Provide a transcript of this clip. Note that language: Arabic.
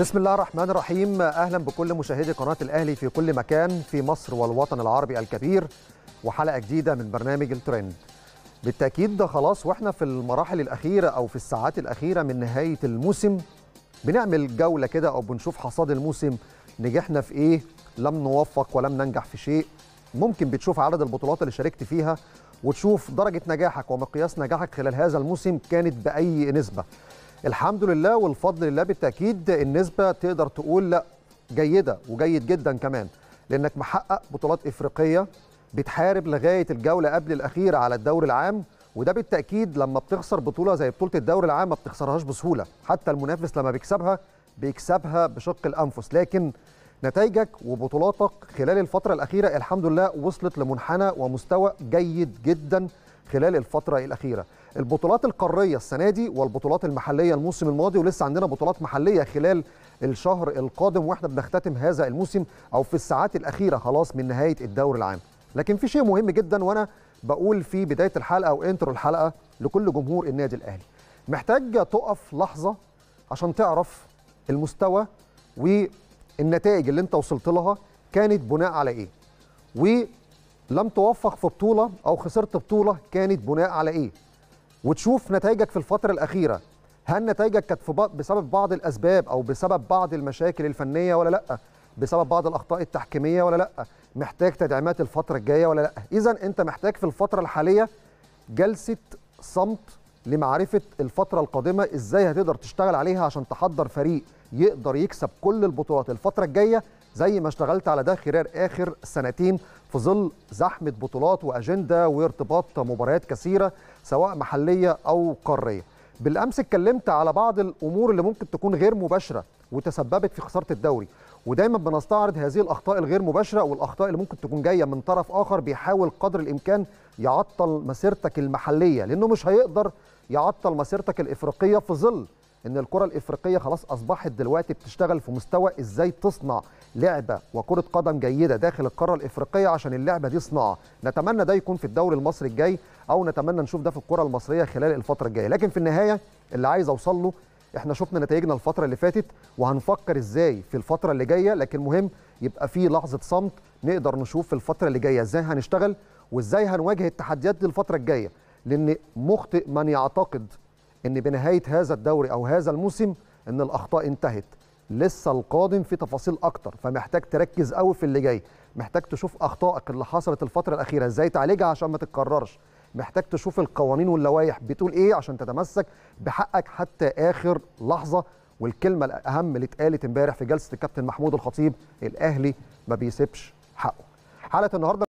بسم الله الرحمن الرحيم اهلا بكل مشاهدي قناه الاهلي في كل مكان في مصر والوطن العربي الكبير وحلقه جديده من برنامج الترند بالتاكيد خلاص واحنا في المراحل الاخيره او في الساعات الاخيره من نهايه الموسم بنعمل جوله كده او بنشوف حصاد الموسم نجحنا في ايه لم نوفق ولم ننجح في شيء ممكن بتشوف عدد البطولات اللي شاركت فيها وتشوف درجه نجاحك ومقياس نجاحك خلال هذا الموسم كانت باي نسبه الحمد لله والفضل لله بالتاكيد النسبه تقدر تقول لا جيده وجيد جدا كمان لانك محقق بطولات افريقيه بتحارب لغايه الجوله قبل الاخيره على الدوري العام وده بالتاكيد لما بتخسر بطوله زي بطوله الدوري العام ما بتخسرهاش بسهوله حتى المنافس لما بيكسبها بيكسبها بشق الانفس لكن نتائجك وبطولاتك خلال الفتره الاخيره الحمد لله وصلت لمنحنى ومستوى جيد جدا خلال الفترة الأخيرة البطولات القارية السنة دي والبطولات المحلية الموسم الماضي ولسه عندنا بطولات محلية خلال الشهر القادم وإحنا بنختتم هذا الموسم أو في الساعات الأخيرة خلاص من نهاية الدور العام لكن في شيء مهم جدا وأنا بقول في بداية الحلقة أو انترو الحلقة لكل جمهور النادي الأهلي محتاج تقف لحظة عشان تعرف المستوى والنتائج اللي انت وصلت لها كانت بناء على ايه لم توفق في بطوله او خسرت بطوله كانت بناء على ايه وتشوف نتائجك في الفتره الاخيره هل نتائجك كانت بسبب بعض الاسباب او بسبب بعض المشاكل الفنيه ولا لا بسبب بعض الاخطاء التحكيميه ولا لا محتاج تدعيمات الفتره الجايه ولا لا اذا انت محتاج في الفتره الحاليه جلسه صمت لمعرفه الفتره القادمه ازاي هتقدر تشتغل عليها عشان تحضر فريق يقدر يكسب كل البطولات الفتره الجايه زي ما اشتغلت على ده خلال اخر سنتين في ظل زحمة بطولات وأجندة وارتباط مباريات كثيرة سواء محلية أو قارية بالأمس اتكلمت على بعض الأمور اللي ممكن تكون غير مباشرة وتسببت في خسارة الدوري ودايما بنستعرض هذه الأخطاء الغير مباشرة والأخطاء اللي ممكن تكون جاية من طرف آخر بيحاول قدر الإمكان يعطل مسيرتك المحلية لأنه مش هيقدر يعطل مسيرتك الإفريقية في ظل ان الكره الافريقيه خلاص اصبحت دلوقتي بتشتغل في مستوى ازاي تصنع لعبه وكره قدم جيده داخل القاره الافريقيه عشان اللعبه دي صناعه نتمنى ده يكون في الدوري المصري الجاي او نتمنى نشوف ده في الكره المصريه خلال الفتره الجايه لكن في النهايه اللي عايز اوصل له احنا شفنا نتائجنا الفتره اللي فاتت وهنفكر ازاي في الفتره اللي جايه لكن مهم يبقى في لحظه صمت نقدر نشوف في الفتره اللي جايه ازاي هنشتغل وازاي هنواجه التحديات دي الفتره الجايه لان مخطئ من يعتقد ان بنهايه هذا الدوري او هذا الموسم ان الاخطاء انتهت لسه القادم في تفاصيل اكتر فمحتاج تركز قوي في اللي جاي محتاج تشوف اخطائك اللي حصلت الفتره الاخيره ازاي تعالجها عشان ما تتكررش محتاج تشوف القوانين واللوائح بتقول ايه عشان تتمسك بحقك حتى اخر لحظه والكلمه الاهم اللي اتقالت امبارح في جلسه الكابتن محمود الخطيب الاهلي ما بيسيبش حقه حاله النهارده